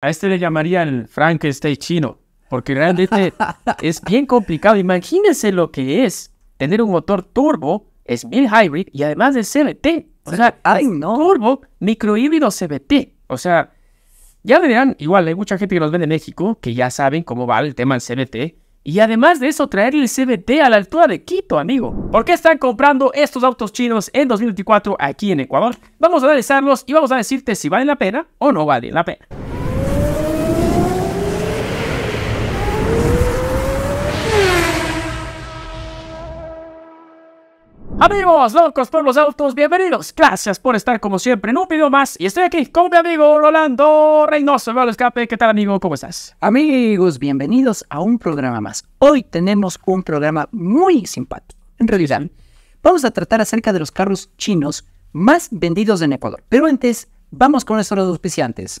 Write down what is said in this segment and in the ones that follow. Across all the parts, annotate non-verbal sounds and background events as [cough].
A este le llamaría el Frankenstein chino, porque realmente [laughs] es bien complicado. Imagínense lo que es tener un motor turbo, es mil hybrid y además de CBT O sea, hay turbo, microhíbrido CBT O sea, ya verán, igual hay mucha gente que los ve en México que ya saben cómo va el tema del CBT Y además de eso, traer el CBT a la altura de Quito, amigo. ¿Por qué están comprando estos autos chinos en 2024 aquí en Ecuador? Vamos a analizarlos y vamos a decirte si valen la pena o no vale la pena. Amigos, locos pueblos los autos, bienvenidos. Gracias por estar como siempre en un video más. Y estoy aquí con mi amigo Rolando Reynoso, lo escape. ¿Qué tal, amigo? ¿Cómo estás? Amigos, bienvenidos a un programa más. Hoy tenemos un programa muy simpático. En realidad, vamos a tratar acerca de los carros chinos más vendidos en Ecuador. Pero antes, vamos con nuestros auspiciantes.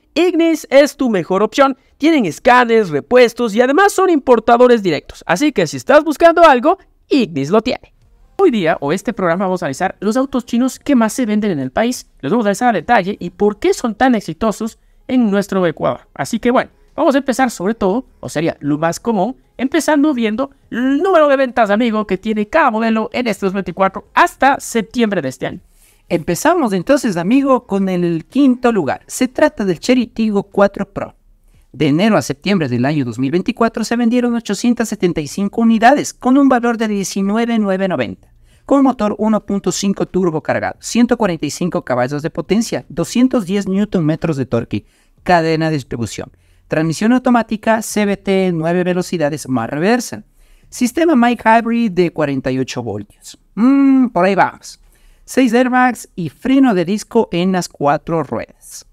Ignis es tu mejor opción. Tienen escáneres, repuestos y además son importadores directos. Así que si estás buscando algo, Ignis lo tiene. Hoy día o este programa vamos a analizar los autos chinos que más se venden en el país. Les vamos a analizar a detalle y por qué son tan exitosos en nuestro Ecuador. Así que bueno, vamos a empezar sobre todo, o sería lo más común, empezando viendo el número de ventas, amigo, que tiene cada modelo en estos 24 hasta septiembre de este año. Empezamos entonces, amigo, con el quinto lugar. Se trata del Cherry 4 Pro. De enero a septiembre del año 2024 se vendieron 875 unidades con un valor de 19,990, con motor 1.5 turbo cargado, 145 caballos de potencia, 210 Nm de torque, cadena de distribución, transmisión automática CBT 9 velocidades más reversa, sistema Mike Hybrid de 48 voltios. Mmm, por ahí vamos. Seis airbags y freno de disco en las cuatro ruedas.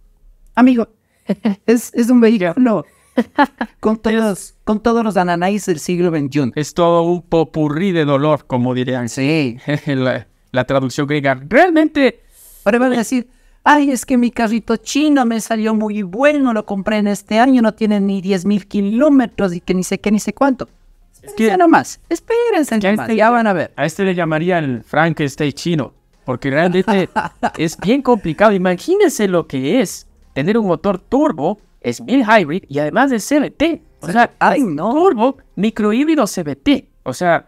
Amigo, [laughs] es, es un vehículo [laughs] con todos, con todos los ananáis del siglo XXI. Es todo un popurrí de dolor, como dirían. Sí. [laughs] la, traducción griega. Realmente. Ahora van a decir, ay, es que mi carrito chino me salió muy bueno, lo compré en este año, no tiene ni 10.000 kilómetros y que ni sé qué, ni sé cuánto. Es que, ya nomás, espérense, este ya van a ver. A este le llamaría el Frankenstein chino porque realmente [laughs] es bien complicado. Imagínense lo que es tener un motor turbo, es mil hybrid y además de CBT. O sea, turbo, microhíbrido CBT. O sea,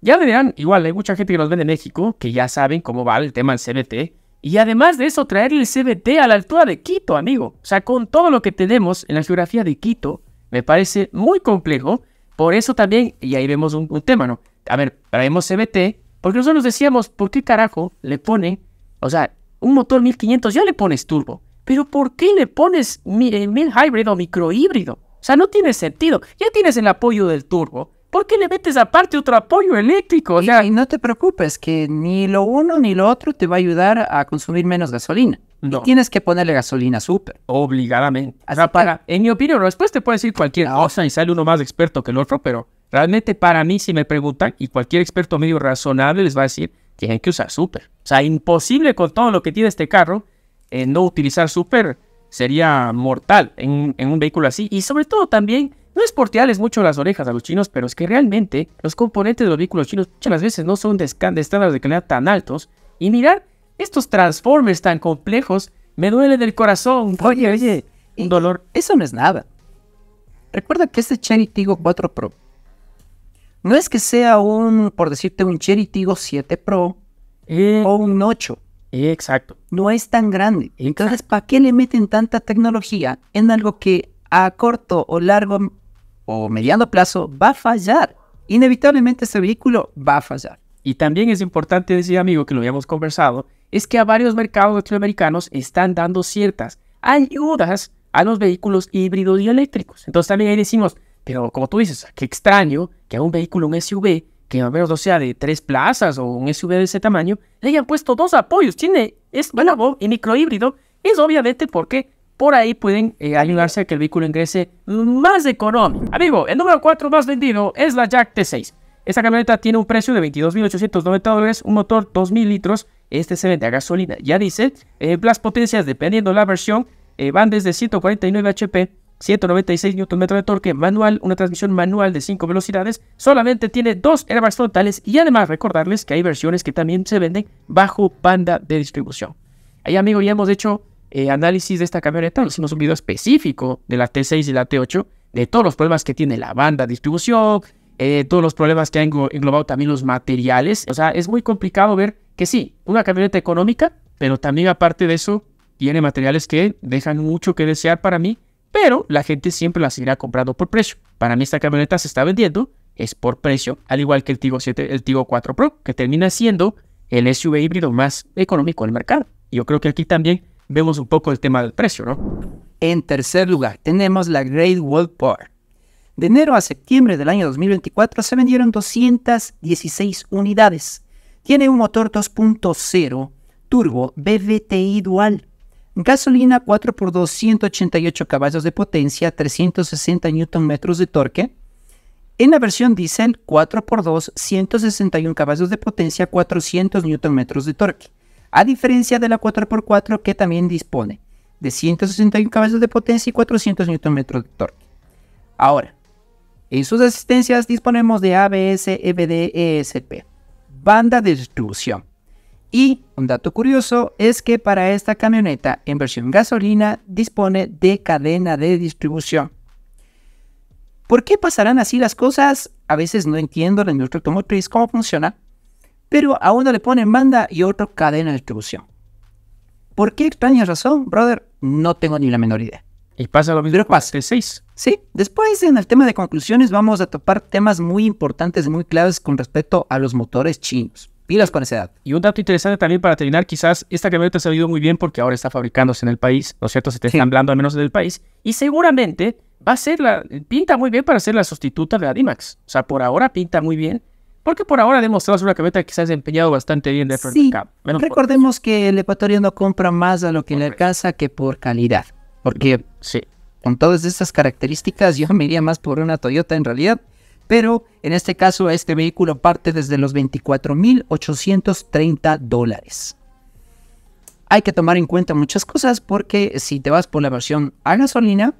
ya verán, igual hay mucha gente que nos ve de México que ya saben cómo va el tema del CBT. Y además de eso, traer el CBT a la altura de Quito, amigo. O sea, con todo lo que tenemos en la geografía de Quito, me parece muy complejo. Por eso también, y ahí vemos un, un tema, ¿no? A ver, traemos CBT, porque nosotros decíamos, ¿por qué carajo le pone, o sea, un motor 1500 ya le pones turbo? Pero ¿por qué le pones eh, mil, hybrid híbrido o microhíbrido? O sea, no tiene sentido. Ya tienes el apoyo del turbo. ¿Por qué le metes aparte otro apoyo eléctrico? O sea, y, no te preocupes, que ni lo uno ni lo otro te va a ayudar a consumir menos gasolina. No. tienes que ponerle gasolina súper. Obligadamente. o sea, para, en mi opinión, después te puede decir cualquier cosa y sale uno más experto que el otro, pero Realmente para mí, si me preguntan, y cualquier experto medio razonable les va a decir, tienen que usar Super. O sea, imposible con todo lo que tiene este carro, eh, no utilizar Super sería mortal en, un vehículo así. Y sobre todo también, no es por mucho las orejas a los chinos, pero es que realmente los componentes de los vehículos chinos muchas veces no son de, estándares de calidad tan altos. Y mirar estos transformers tan complejos, me duele del corazón. [laughs] Oye, oye, un dolor. Eso no es nada. Recuerda que este Cherry 4 Pro no es que sea un, por decirte, un Cherry Tiggo 7 Pro eh, o un 8. exacto. No es tan grande. Entonces, ¿para qué le meten tanta tecnología en algo que a corto o largo o mediano plazo va a fallar? Inevitablemente ese vehículo va a fallar. Y también es importante decir, amigo, que lo habíamos conversado, es que a varios mercados latinoamericanos están dando ciertas ayudas a los vehículos híbridos y eléctricos. Entonces también ahí decimos, pero como tú dices, qué extraño que a un vehículo, un SUV, que al menos no sea de tres plazas o un SUV de ese tamaño, le hayan puesto dos apoyos. Tiene, es bueno, y microhíbrido. Es obviamente porque por ahí pueden eh, ayudarse a que el vehículo ingrese más económico. Amigo, el número 4 más vendido es la Jack T6. Esta camioneta tiene un precio de 22.890 dólares, un motor 2.000 litros, este se vende a gasolina, ya dice, eh, las potencias, dependiendo la versión, eh, van desde 149 HP 196 Nm de torque manual, una transmisión manual de 5 velocidades, solamente tiene dos airbags frontales y además recordarles que hay versiones que también se venden bajo banda de distribución. Ahí amigo, ya hemos hecho eh, análisis de esta camioneta, hicimos un video específico de la T6 y la T8, de todos los problemas que tiene la banda de distribución, eh, todos los problemas que han englobado también los materiales. O sea, es muy complicado ver que sí, una camioneta económica, pero también aparte de eso, tiene materiales que dejan mucho que desear para mí pero la gente siempre la seguirá comprando por precio. Para mí esta camioneta se está vendiendo, es por precio, al igual que el Tigo 7, el Tigo 4 Pro, que termina siendo el SUV híbrido más económico del mercado. Yo creo que aquí también vemos un poco el tema del precio, ¿no? En tercer lugar, tenemos la Great Wall power De enero a septiembre del año 2024 se vendieron 216 unidades. Tiene un motor 2.0 turbo BVTI dual Gasolina 4x2, 188 caballos de potencia, 360 Nm de torque. En la versión Diesel, 4x2, 161 caballos de potencia, 400 Nm de torque. A diferencia de la 4x4 que también dispone de 161 caballos de potencia y 400 Nm de torque. Ahora, en sus asistencias disponemos de ABS, EBD, ESP, banda de distribución. Y un dato curioso es que para esta camioneta en versión gasolina dispone de cadena de distribución. ¿Por qué pasarán así las cosas? A veces no entiendo la industria automotriz cómo funciona, pero a uno le ponen banda y otro cadena de distribución. ¿Por qué extraña razón, brother? No tengo ni la menor idea. Y pasa lo mismo pasa. el 6. Sí, después en el tema de conclusiones vamos a topar temas muy importantes, y muy claves con respecto a los motores chinos. Pilas con esa edad. Y un dato interesante también para terminar, quizás esta camioneta se ha ido muy bien porque ahora está fabricándose en el país, ¿no es cierto? Se está ensamblando al menos en el país. Y seguramente va a ser la, pinta muy bien para ser la sustituta de la D-Max. O sea, por ahora pinta muy bien. Porque por ahora ha demostrado ser una camioneta que se ha desempeñado bastante bien dentro sí, del recordemos que el ecuatoriano compra más a lo que le alcanza que por calidad. Porque sí. con todas estas características yo me iría más por una Toyota en realidad pero en este caso este vehículo parte desde los 24.830 dólares. Hay que tomar en cuenta muchas cosas porque si te vas por la versión a gasolina,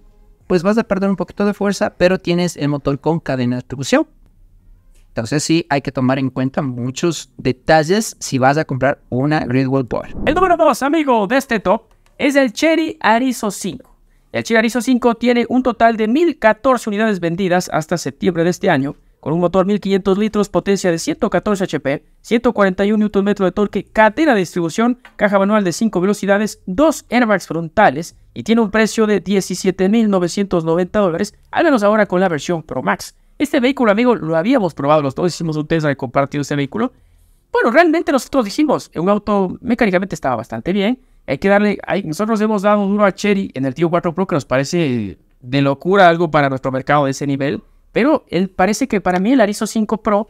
pues vas a perder un poquito de fuerza, pero tienes el motor con cadena de distribución. Entonces sí, hay que tomar en cuenta muchos detalles si vas a comprar una Gridwell Power. El número 2, amigo, de este top es el Cherry Arizo 5. El Chigarizo 5 tiene un total de 1.014 unidades vendidas hasta septiembre de este año, con un motor 1.500 litros, potencia de 114 HP, 141 Nm de torque, cadena de distribución, caja manual de 5 velocidades, 2 airbags frontales y tiene un precio de 17.990 dólares, al menos ahora con la versión Pro Max. Este vehículo, amigo, lo habíamos probado, los dos hicimos un test de compartir ese vehículo. Bueno, realmente nosotros dijimos, un auto mecánicamente estaba bastante bien, hay que darle. nosotros hemos dado duro a Cherry en el Tío 4 Pro, que nos parece de locura algo para nuestro mercado de ese nivel. Pero él parece que para mí el Arizo 5 Pro,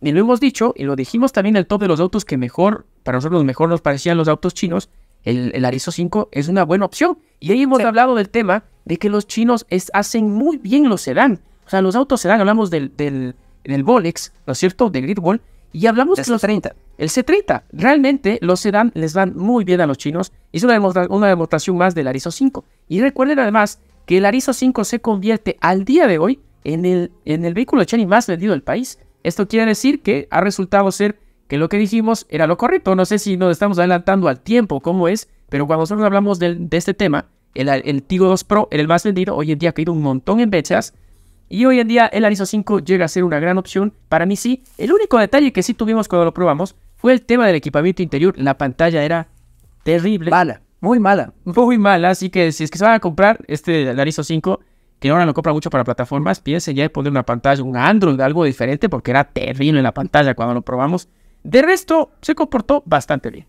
y lo hemos dicho, y lo dijimos también en el top de los autos que mejor, para nosotros mejor nos parecían los autos chinos, el, Arizo 5 es una buena opción. Y ahí hemos hablado del tema de que los chinos hacen muy bien los sedán. O sea, los autos sedán, hablamos del, del, del Bolex, ¿no es cierto? de Gridwall y hablamos de los 30. El C30. Realmente los sedán les van muy bien a los chinos. hizo una, demostración más del Arizo 5. Y recuerden además que el Arizo 5 se convierte al día de hoy en el, en el vehículo Chery más vendido del país. Esto quiere decir que ha resultado ser que lo que dijimos era lo correcto. No sé si nos estamos adelantando al tiempo, como es, pero cuando nosotros hablamos de, este tema, el, el Tigo 2 Pro era el más vendido. Hoy en día ha caído un montón en fechas. Y hoy en día el ARIZO 5 llega a ser una gran opción. Para mí sí. El único detalle que sí tuvimos cuando lo probamos fue el tema del equipamiento interior. La pantalla era terrible. Mala. Muy mala. Muy mala. Así que si es que se van a comprar este ARIZO 5, que ahora lo compra mucho para plataformas, piensen ya en poner una pantalla, un Android, algo diferente, porque era terrible la pantalla cuando lo probamos. De resto, se comportó bastante bien.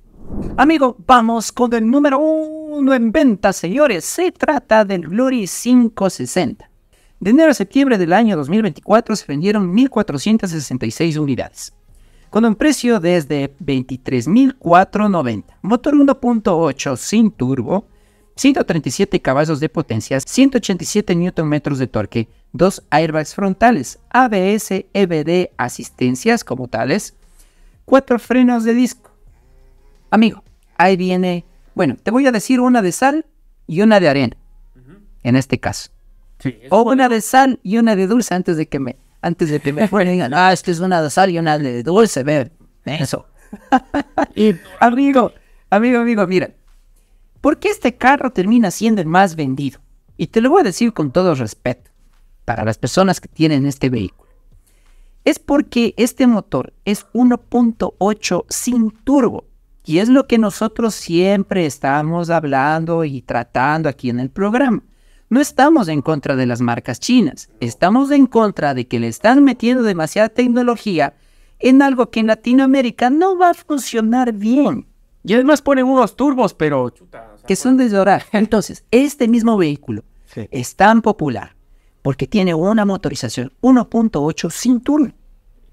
Amigo, vamos con el número uno en venta, señores. Se trata del Glory 560. De enero a septiembre del año 2024 se vendieron 1.466 unidades, con un precio desde 23.490. Motor 1.8 sin turbo, 137 caballos de potencia, 187 Nm de torque, dos airbags frontales, ABS, EBD, asistencias como tales, cuatro frenos de disco. Amigo, ahí viene, bueno, te voy a decir una de sal y una de arena, en este caso o una de sal y una de dulce antes de que me, antes de que me [laughs] digan, ah, esto es una de sal y una de dulce, ver, eso. [laughs] amigo, amigo, amigo, mira, ¿por qué este carro termina siendo el más vendido? Y te lo voy a decir con todo respeto para las personas que tienen este vehículo. Es porque este motor es 1.8 sin turbo. Y es lo que nosotros siempre estamos hablando y tratando aquí en el programa. No estamos en contra de las marcas chinas, estamos en contra de que le están metiendo demasiada tecnología en algo que en Latinoamérica no va a funcionar bien. Y además ponen unos turbos, pero... que son de llorar. Entonces, este mismo vehículo es tan popular porque tiene una motorización 1.8 sin turno.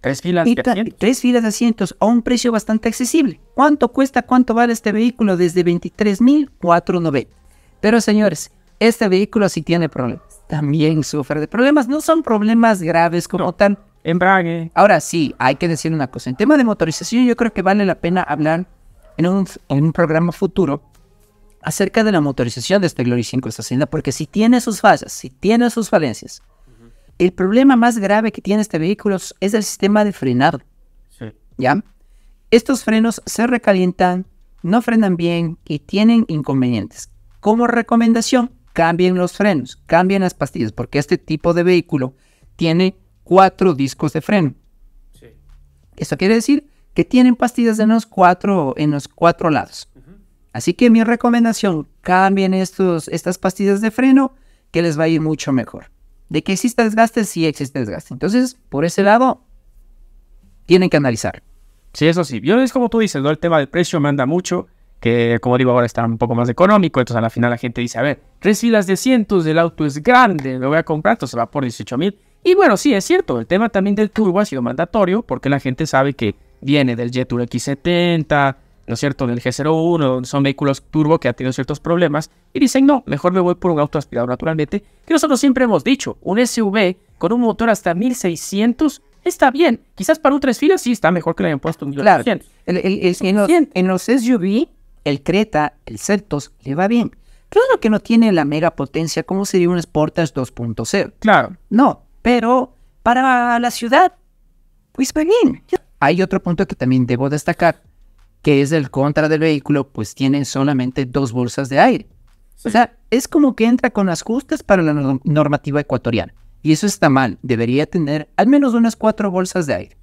Tres filas, de asientos. tres filas de asientos a un precio bastante accesible. ¿Cuánto cuesta, cuánto vale este vehículo? Desde 23.490. Pero señores, este vehículo sí tiene problemas. También sufre de problemas. No son problemas graves como tan... Embrague. Ahora sí, hay que decir una cosa. En tema de motorización, yo creo que vale la pena hablar en un, en un programa futuro acerca de la motorización de este Glory 5 esta porque si tiene sus fallas, si tiene sus falencias, el problema más grave que tiene este vehículo es el sistema de frenado. Sí. ¿Ya? Estos frenos se recalientan, no frenan bien y tienen inconvenientes. Como recomendación, cambien los frenos, cambien las pastillas, porque este tipo de vehículo tiene cuatro discos de freno. Eso quiere decir que tienen pastillas en los cuatro, en los cuatro lados. Así que mi recomendación, cambien estos, estas pastillas de freno, que les va a ir mucho mejor. De que exista desgaste, sí existe desgaste. Entonces, por ese lado, tienen que analizar. Sí, eso sí. Yo es como tú dices, ¿no? El tema del precio manda mucho que como digo ahora está un poco más económico, entonces a la final la gente dice, a ver, tres filas de cientos, el auto es grande, lo voy a comprar, entonces va por $18,000. Y bueno, sí, es cierto, el tema también del turbo ha sido mandatorio porque la gente sabe que viene del Jetour X70, ¿no es cierto?, del G01, son vehículos turbo que han tenido ciertos problemas y dicen, no, mejor me voy por un auto aspirado naturalmente, que nosotros siempre hemos dicho, un SUV con un motor hasta 1600 está bien, quizás para un tres filas sí está mejor que le hayan puesto un Claro, el, en los SUV el Creta, el Celtos, le va bien. Claro que no tiene la mega potencia como sería un Sportage 2.0. Claro. No, pero para la ciudad, pues va bien. Hay otro punto que también debo destacar, que es el contra del vehículo, pues tiene solamente dos bolsas de aire. O sea, es como que entra con las justas para la normativa ecuatoriana. Y eso está mal. Debería tener al menos unas cuatro bolsas de aire.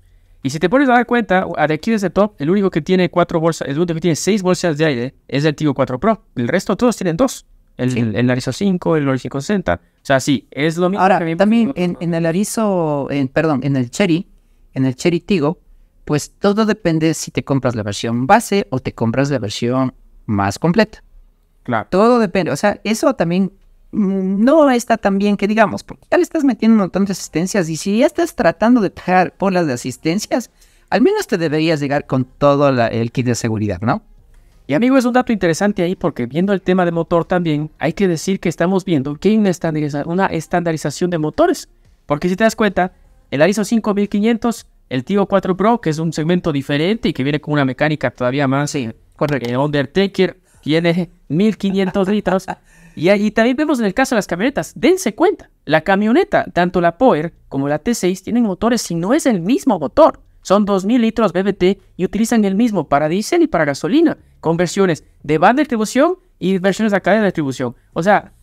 Y si te pones a dar cuenta, de aquí desde top, el único que tiene cuatro bolsas, el único que tiene seis bolsas de aire es el Tigo 4 Pro. El resto todos tienen dos. El, el, Arizo 5, el Orizo 60. O sea, sí, es lo mismo. Ahora, también en, el Arizo, perdón, en el Cherry, en el Cherry Tigo, pues todo depende si te compras la versión base o te compras la versión más completa. Claro. Todo depende. O sea, eso también Mm, no está tan bien que digamos, porque ya le estás metiendo un montón de asistencias y si ya estás tratando de pegar bolas de asistencias, al menos te deberías llegar con todo el kit de seguridad, ¿no? Y amigo, es un dato interesante ahí porque viendo el tema de motor también, hay que decir que estamos viendo que hay una, estandarización de motores. Porque si te das cuenta, el Arizo 5500, el Tigo 4 Pro, que es un segmento diferente y que viene con una mecánica todavía más... Sí, El eh, Undertaker tiene 1500 litros [laughs] Y, y, también vemos en el caso de las camionetas, dense cuenta, la camioneta, tanto la Power como la T6, tienen motores si no es el mismo motor. Son 2.000 litros BBT y utilizan el mismo para diésel y para gasolina, con versiones de banda de distribución y versiones de cadena de distribución. O sea,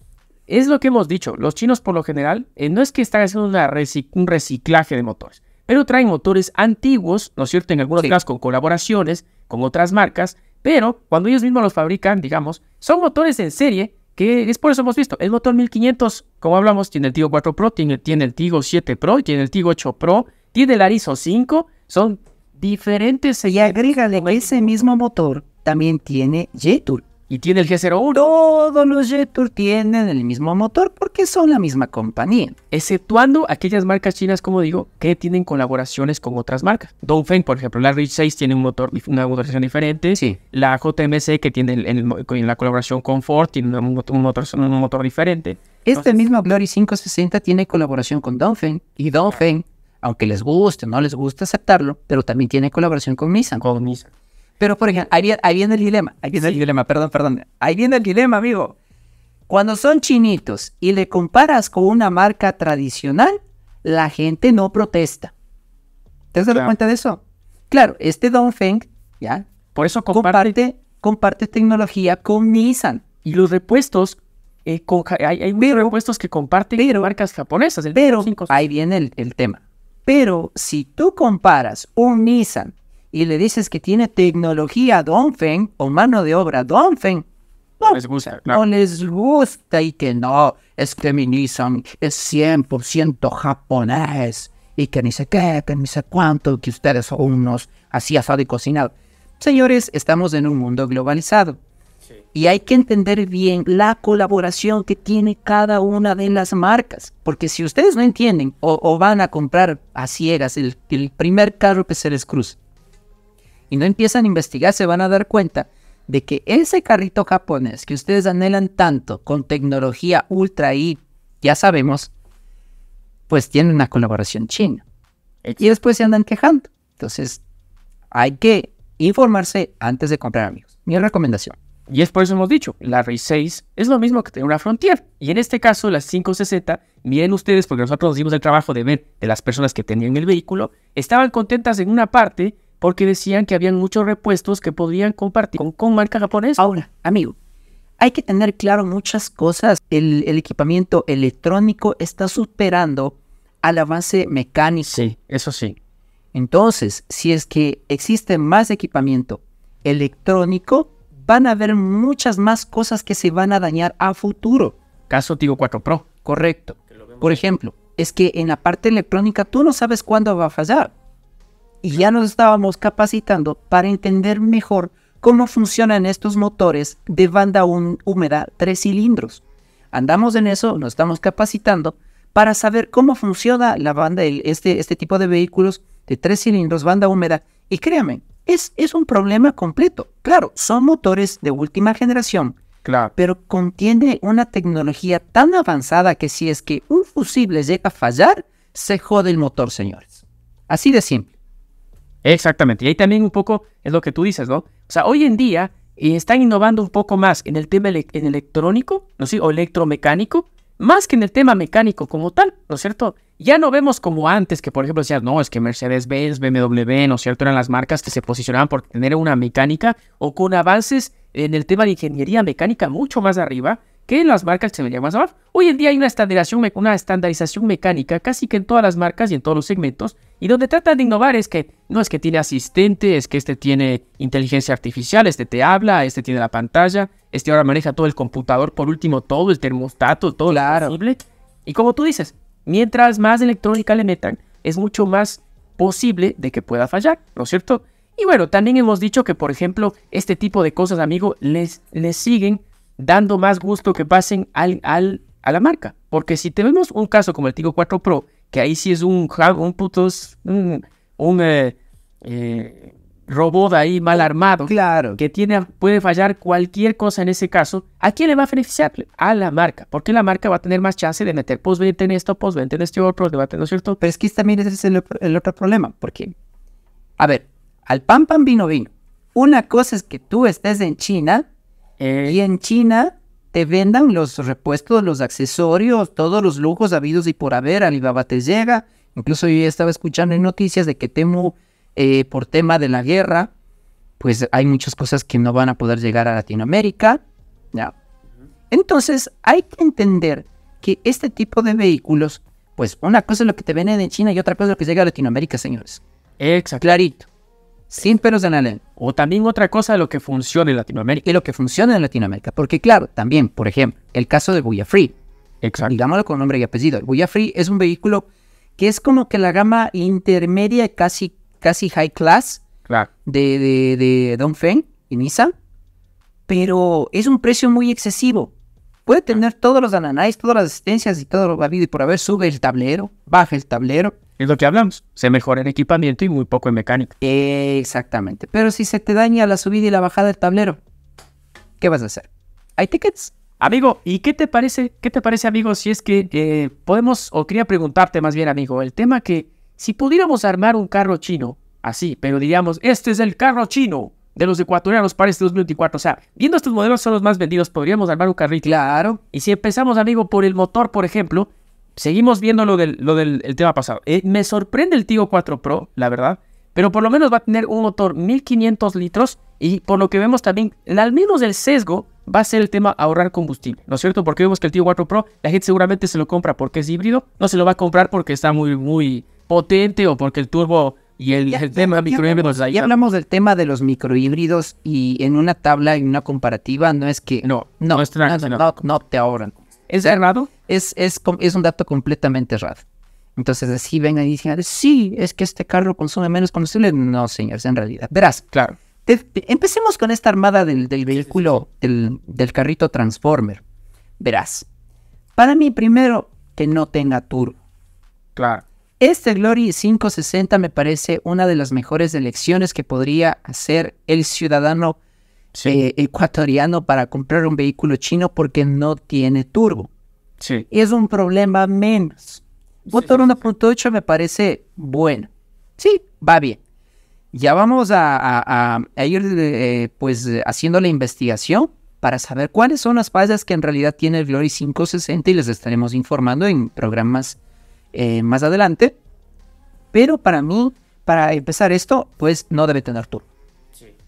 es lo que hemos dicho, los chinos por lo general eh, no es que están haciendo un reciclaje de motores, pero traen motores antiguos, ¿no es cierto? En algunos casos con colaboraciones con otras marcas, pero cuando ellos mismos los fabrican, digamos, son motores en serie es por eso hemos visto, el motor 1500, como hablamos, tiene el Tigo 4 Pro, tiene, el Tigo 7 Pro, tiene el Tigo 8 Pro, tiene el Arizo 5, son diferentes. Y agrégale, ese mismo motor también tiene Jetul y tiene el G01. Todos los Jetour tienen el mismo motor porque son la misma compañía. Exceptuando aquellas marcas chinas, como digo, que tienen colaboraciones con otras marcas. Dongfeng, por ejemplo, la Ridge 6 tiene un motor, una motorización diferente. Sí. La JMC que tiene la colaboración con Ford tiene un motor, diferente. Este mismo Glory 560 tiene colaboración con Dongfeng y Dongfeng, aunque les guste o no les guste aceptarlo, pero también tiene colaboración con Nissan. Con Nissan. Pero, por ejemplo, ahí viene, el dilema, ahí viene el dilema, perdón, perdón. Ahí viene el dilema, amigo. Cuando son chinitos y le comparas con una marca tradicional, la gente no protesta. ¿Te has dado cuenta de eso? Claro, este Dongfeng, ¿ya? Por eso comparte, comparte, tecnología con Nissan. Y los repuestos eh, hay, hay repuestos que comparten marcas japonesas. El pero ahí viene el, tema. Pero si tú comparas un Nissan y le dices que tiene tecnología Donfen o mano de obra Donfen, no, les gusta, no. les gusta y que no, es Nissan es 100% japonés y que ni sé qué, que ni sé cuánto, que ustedes son unos así asado y cocinado. Señores, estamos en un mundo globalizado y hay que entender bien la colaboración que tiene cada una de las marcas, porque si ustedes no entienden o, van a comprar a ciegas el, el primer carro que se les cruza, y no empiezan a investigar, se van a dar cuenta de que ese carrito japonés que ustedes anhelan tanto con tecnología ultra y ya sabemos, pues tiene una colaboración china. Y después se andan quejando. Entonces, hay que informarse antes de comprar, amigos. Mi recomendación. Y es por eso hemos dicho, la Ray 6 es lo mismo que tener una Frontier. Y en este caso, la 560, miren ustedes, porque nosotros hicimos el trabajo de ver de las personas que tenían el vehículo, estaban contentas en una parte porque decían que habían muchos repuestos que podrían compartir con, marca japonesa. Ahora, amigo, hay que tener claro muchas cosas. El, el equipamiento electrónico está superando al avance mecánico. Sí, eso sí. Entonces, si es que existe más equipamiento electrónico, van a haber muchas más cosas que se van a dañar a futuro. Caso Tigo 4 Pro. Correcto. Por ejemplo, es que en la parte electrónica tú no sabes cuándo va a fallar y ya nos estábamos capacitando para entender mejor cómo funcionan estos motores de banda húmeda tres cilindros. Andamos en eso, nos estamos capacitando para saber cómo funciona la banda, este, este tipo de vehículos de tres cilindros, banda húmeda. Y créanme, es, es un problema completo. Claro, son motores de última generación, claro. pero contiene una tecnología tan avanzada que si es que un fusible llega a fallar, se jode el motor, señores. Así de simple. Exactamente. Y ahí también un poco es lo que tú dices, ¿no? O sea, hoy en día eh, están innovando un poco más en el tema en electrónico, ¿no sé? O electromecánico, más que en el tema mecánico como tal, ¿no es cierto? Ya no vemos como antes que, por ejemplo, decías, no, es que Mercedes-Benz, BMW, ¿no es cierto? Eran las marcas que se posicionaban por tener una mecánica o con avances en el tema de ingeniería mecánica mucho más arriba, que las marcas se me más abajo. Hoy en día hay una estandarización, mecánica casi que en todas las marcas y en todos los segmentos, y donde tratan de innovar es que no es que tiene asistente, es que este tiene inteligencia artificial, este te habla, este tiene la pantalla, este ahora maneja todo el computador, por último todo el termostato, todo lo posible. Y como tú dices, mientras más electrónica le metan, es mucho más posible de que pueda fallar, ¿no es cierto? Y bueno, también hemos dicho que, por ejemplo, este tipo de cosas, amigo, les, les siguen dando más gusto que pasen al, a la marca. Porque si tenemos un caso como el Tigo 4 Pro, que ahí sí es un, un putos, un, eh, eh, robot ahí mal oh, armado, claro. que tiene, puede fallar cualquier cosa en ese caso, ¿a quién le va a beneficiar? A la marca, porque la marca va a tener más chance de meter post en esto, post en este otro, debate, ¿no es cierto? Pero es que también ese es el, otro problema, porque, a ver, al pan pan vino vino. Una cosa es que tú estés en China y en China te vendan los repuestos, los accesorios, todos los lujos habidos y por haber, Alibaba te llega. Incluso yo estaba escuchando en noticias de que Temo, eh, por tema de la guerra, pues hay muchas cosas que no van a poder llegar a Latinoamérica. ¿ya? Entonces hay que entender que este tipo de vehículos, pues una cosa es lo que te venden en China y otra cosa es lo que llega a Latinoamérica, señores. Exacto. Clarito sin pelos de la O también otra cosa de lo que funciona en Latinoamérica. Y lo que funciona en Latinoamérica. Porque claro, también, por ejemplo, el caso de Buya Free. Exacto. Digámoslo con nombre y apellido. El Buya Free es un vehículo que es como que la gama intermedia, casi, casi high class de, Don Feng y Nissan. Pero es un precio muy excesivo. Puede tener todos los ananáis, todas las asistencias y todo lo habido y por haber. Sube el tablero, baja el tablero es lo que hablamos, se mejora en equipamiento y muy poco en mecánica. Exactamente, pero si se te daña la subida y la bajada del tablero, ¿qué vas a hacer? ¿Hay tickets? Amigo, ¿y qué te parece, qué te parece amigo, si es que eh, podemos, o quería preguntarte más bien amigo, el tema que si pudiéramos armar un carro chino, así, pero diríamos, este es el carro chino, de los ecuatorianos para este 2024. O sea, viendo estos modelos son los más vendidos, podríamos armar un carrito. Claro. Y si empezamos, amigo, por el motor, por ejemplo, seguimos viendo lo del, lo del tema pasado. Eh, me sorprende el Tigo 4 Pro, la verdad, pero por lo menos va a tener un motor 1500 litros y por lo que vemos también, al menos el sesgo va a ser el tema ahorrar combustible, ¿no es cierto? Porque vemos que el Tigo 4 Pro, la gente seguramente se lo compra porque es híbrido, no se lo va a comprar porque está muy, muy potente o porque el turbo y el, tema microhíbridos. Ya, hablamos del tema de los microhíbridos y en una tabla, en una comparativa, no es que. no te ahorran. ¿Es errado? Es, es un dato completamente errado. Entonces, así vengan y dicen, ah, sí, es que este carro consume menos combustible. No, señores, en realidad. Verás, claro. empecemos con esta armada del, vehículo, del, del, carrito Transformer. Verás, para mí, primero, que no tenga turbo. Claro. Este Glory 560 me parece una de las mejores elecciones que podría hacer el ciudadano eh, ecuatoriano para comprar un vehículo chino porque no tiene turbo. Sí. Es un problema menos. motor 1.8 me parece bueno. Sí, va bien. Ya vamos a, ir eh, pues haciendo la investigación para saber cuáles son las fallas que en realidad tiene el Glory 560 y les estaremos informando en programas eh, más adelante. Pero para mí, para empezar esto, pues no debe tener turbo.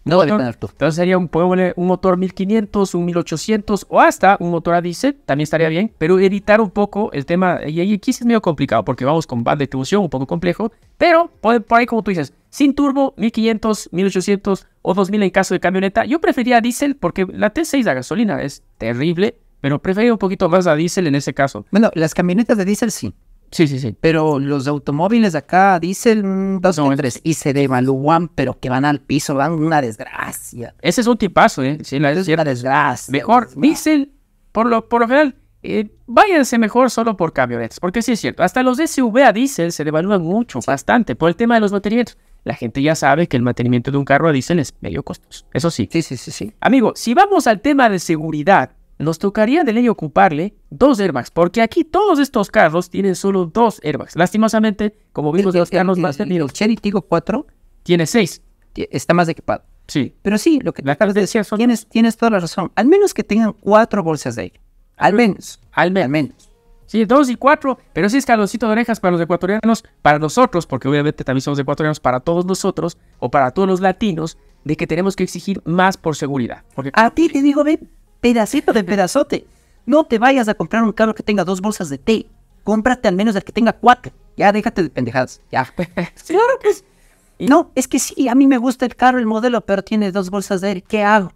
No va a depender tú. Entonces sería un, un motor 1500, un 1800 o hasta un motor a diésel, también estaría bien, pero editar un poco el tema. Y, aquí aquí es medio complicado porque vamos con band de distribución un poco complejo, pero por, ahí como tú dices, sin turbo, 1500, 1800 o 2000 en caso de camioneta. Yo prefería diésel porque la T6 a gasolina es terrible, pero prefería un poquito más a diésel en ese caso. Bueno, las camionetas de diésel sí. Sí, sí, sí. Pero los automóviles acá diésel, dos o tres, y se devalúan, pero que van al piso, van una desgracia. Ese es un tipazo, ¿eh? Sí, la, es una desgracia. Mejor diésel, por lo, por lo general, eh, váyanse mejor solo por camionetas, porque sí es cierto, hasta los SUV a diésel se devalúan mucho, bastante, por el tema de los mantenimientos. La gente ya sabe que el mantenimiento de un carro a diésel es medio costoso, eso sí. Sí, sí, sí, sí. Amigo, si vamos al tema de seguridad, nos tocaría de ley ocuparle dos airbags, porque aquí todos estos carros tienen solo dos airbags. Lastimosamente, como vimos de los carros más tenidos. El Cherry Tigo 4 tiene seis. Está más equipado. Sí. Pero sí, lo que la te decías, son... tienes, tienes toda la razón. Al menos que tengan cuatro bolsas de aire. Al menos. Al menos. Sí, dos y cuatro, pero sí es calorcito de orejas para los ecuatorianos, para nosotros, porque obviamente también somos ecuatorianos, para todos nosotros o para todos los latinos, de que tenemos que exigir más por seguridad. Porque... A ti te digo, ve pedacito de pedazote. No te vayas a comprar un carro que tenga dos bolsas de té. Cómprate al menos el que tenga cuatro. Ya déjate de pendejadas. Ya. [laughs] claro que pues. No, es que sí, a mí me gusta el carro, el modelo, pero tiene dos bolsas de aire. ¿Qué hago?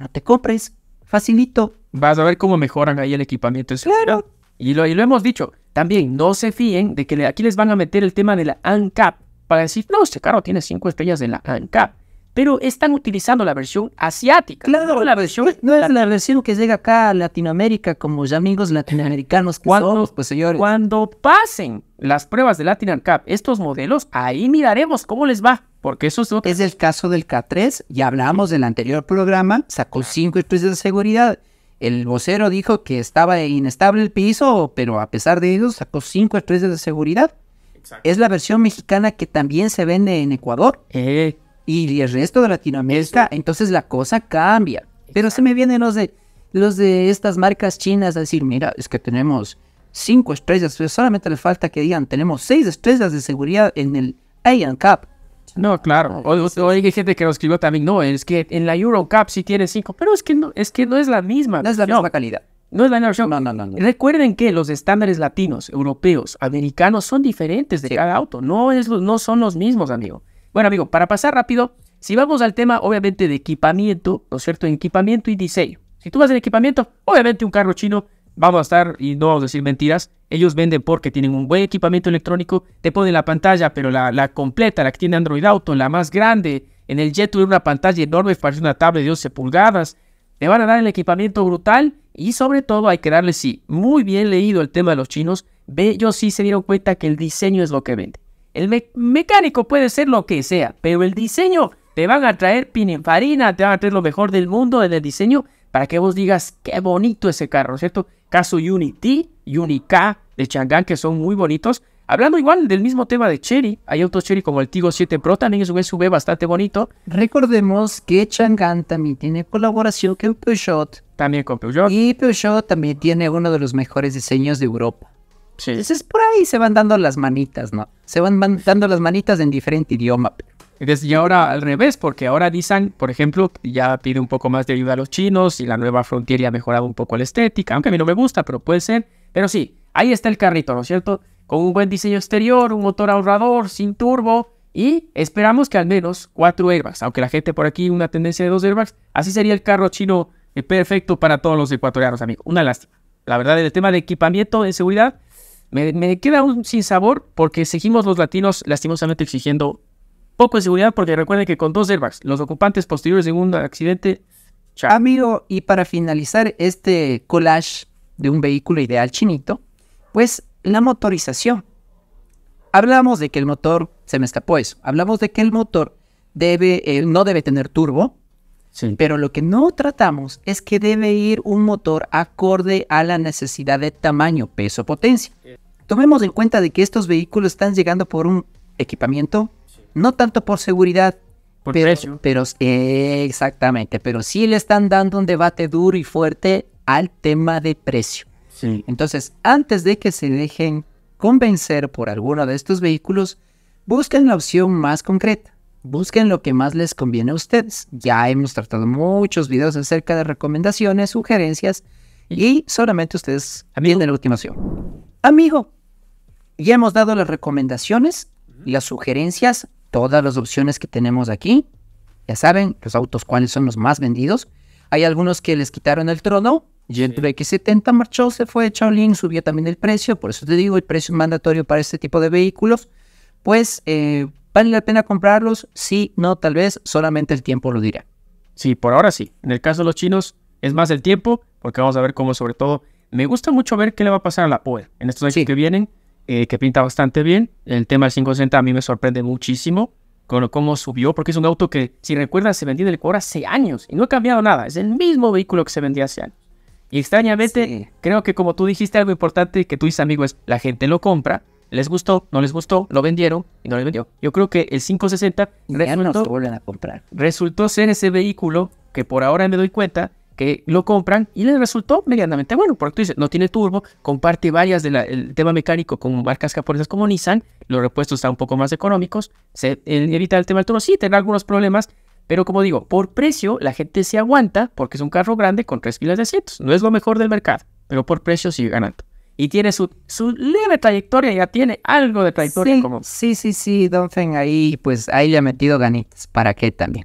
No te compres. Facilito. Vas a ver cómo mejoran ahí el equipamiento. Claro. Y lo, y lo hemos dicho. También no se fíen de que aquí les van a meter el tema de la ANCAP para decir, no, este carro tiene cinco estrellas de la ANCAP pero están utilizando la versión asiática. Claro, no, la versión, pues, es la versión que llega acá a Latinoamérica como ya amigos latinoamericanos que cuando, somos, pues señores. Cuando pasen las pruebas de Latin Cup, estos modelos, ahí miraremos cómo les va, porque eso es otro. Es el caso del K3, ya hablamos del anterior programa, sacó cinco estrellas de seguridad. El vocero dijo que estaba inestable el piso, pero a pesar de ello sacó cinco estrellas de seguridad. Exacto. Es la versión mexicana que también se vende en Ecuador. Eh, y el resto de Latinoamérica, entonces la cosa cambia. Pero se me vienen los de, los de estas marcas chinas a decir, mira, es que tenemos cinco estrellas, pero solamente le falta que digan, tenemos seis estrellas de seguridad en el Asian Cup. No, claro. O, hay gente que lo escribió también, no, es que en la Euro Cup sí tiene cinco, pero es que no es, que no es la misma. No es la misma calidad. No es la misma. No, no, no, Recuerden que los estándares latinos, europeos, americanos son diferentes de cada auto. No, es, no son los mismos, amigo. Bueno, amigo, para pasar rápido, si vamos al tema, obviamente, de equipamiento, ¿no es cierto? Equipamiento y diseño. Si tú vas en equipamiento, obviamente un carro chino, vamos a estar, y no vamos a decir mentiras, ellos venden porque tienen un buen equipamiento electrónico, te ponen la pantalla, pero la, completa, la que tiene Android Auto, la más grande. En el Jet tuve una pantalla enorme, parece una tablet de 12 pulgadas. Te van a dar el equipamiento brutal y sobre todo hay que darle, sí, muy bien leído el tema de los chinos. ellos sí se dieron cuenta que el diseño es lo que vende. El mecánico puede ser lo que sea, pero el diseño te van a traer en farina, te van a traer lo mejor del mundo en el diseño para que vos digas qué bonito ese carro, ¿cierto? Caso Unity, Unica de Chang'an que son muy bonitos. Hablando igual del mismo tema de Cherry, hay autos Cherry como el Tigo 7 Pro, también es un SUV bastante bonito. Recordemos que Chang'an también tiene colaboración con Peugeot. También con Peugeot. Y Peugeot también tiene uno de los mejores diseños de Europa. Sí. Entonces por ahí se van dando las manitas, ¿no? Se van, dando las manitas en diferente idioma. Y ahora al revés, porque ahora dicen, por ejemplo, ya pide un poco más de ayuda a los chinos y la nueva frontera ha mejorado un poco la estética, aunque a mí no me gusta, pero puede ser. Pero sí, ahí está el carrito, ¿no es cierto? Con un buen diseño exterior, un motor ahorrador, sin turbo, y esperamos que al menos cuatro airbags, aunque la gente por aquí una tendencia de dos airbags, así sería el carro chino eh, perfecto para todos los ecuatorianos, amigo. Una lástima. La verdad, el tema de equipamiento de seguridad me, queda un sin sabor porque seguimos los latinos lastimosamente exigiendo poco de seguridad porque recuerden que con dos airbags, los ocupantes posteriores de un accidente... Chao. Amigo, y para finalizar este collage de un vehículo ideal chinito, pues la motorización. Hablamos de que el motor, se me escapó eso, hablamos de que el motor debe, eh, no debe tener turbo, pero lo que no tratamos es que debe ir un motor acorde a la necesidad de tamaño, peso, potencia. Tomemos en cuenta de que estos vehículos están llegando por un equipamiento, no tanto por seguridad, pero, precio. Eh, exactamente, pero sí le están dando un debate duro y fuerte al tema de precio. Entonces, antes de que se dejen convencer por alguno de estos vehículos, busquen la opción más concreta. Busquen lo que más les conviene a ustedes. Ya hemos tratado muchos videos acerca de recomendaciones, sugerencias y solamente ustedes tienen la última opción. Amigo, ya hemos dado las recomendaciones, las sugerencias, todas las opciones que tenemos aquí. Ya saben, los autos cuáles son los más vendidos. Hay algunos que les quitaron el trono. Y el 70 marchó, se fue, Shaolin subió también el precio. Por eso te digo, el precio es mandatorio para este tipo de vehículos. Pues, eh, ¿vale la pena comprarlos? Si no, tal vez, solamente el tiempo lo dirá. Sí, por ahora sí. En el caso de los chinos, es más el tiempo, porque vamos a ver cómo sobre todo me gusta mucho ver qué le va a pasar a la POE en estos años que vienen, eh, que pinta bastante bien. El tema del 560 a mí me sorprende muchísimo con cómo subió, porque es un auto que, si recuerdas, se vendía el Ecuador hace años y no ha cambiado nada. Es el mismo vehículo que se vendía hace años. Y extrañamente, creo que como tú dijiste algo importante que tú dices, amigo, es la gente lo compra, les gustó, no les gustó, lo vendieron y no les vendió. Yo creo que el 560 resultó, vuelven a comprar. resultó ser ese vehículo que por ahora me doy cuenta que lo compran y les resultó medianamente bueno, porque tú dices, no tiene turbo, comparte varias del tema mecánico con marcas japonesas como Nissan, los repuestos están un poco más económicos, se evita el tema del turbo, sí, tiene algunos problemas, pero como digo, por precio la gente se aguanta porque es un carro grande con tres filas de asientos, no es lo mejor del mercado, pero por precio sigue ganando. Y tiene su, su leve trayectoria, ya tiene algo de trayectoria. Sí, como... sí, sí, sí, Donfen ahí, pues ahí le ha metido ganitas, ¿para qué también?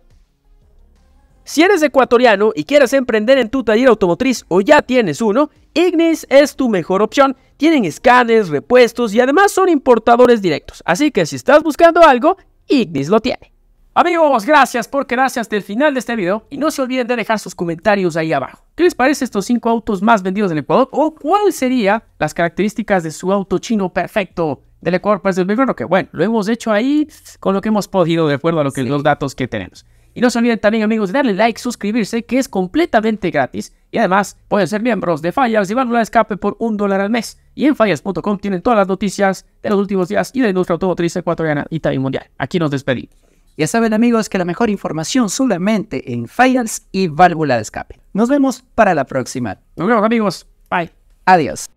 Si eres ecuatoriano y quieres emprender en tu taller automotriz o ya tienes uno, Ignis es tu mejor opción. Tienen escáneres, repuestos y además son importadores directos. Así que si estás buscando algo, Ignis lo tiene. Amigos, gracias por quedarse hasta el final de este video y no se olviden de dejar sus comentarios ahí abajo. ¿Qué les parece estos cinco autos más vendidos en Ecuador? ¿O cuáles serían las características de su auto chino perfecto del Ecuador Pues el Que bueno, lo hemos hecho ahí con lo que hemos podido de acuerdo a los datos que tenemos. Y no se olviden también amigos de darle like, suscribirse que es completamente gratis y además pueden ser miembros de Fallas y válvula de escape por un dólar al mes. Y en fallas.com tienen todas las noticias de los últimos días y de industria automotriz ecuatoriana y también mundial. Aquí nos despedimos. Ya saben amigos que la mejor información solamente en Fallas y válvula de escape. Nos vemos para la próxima. Nos vemos amigos. Bye. Adiós.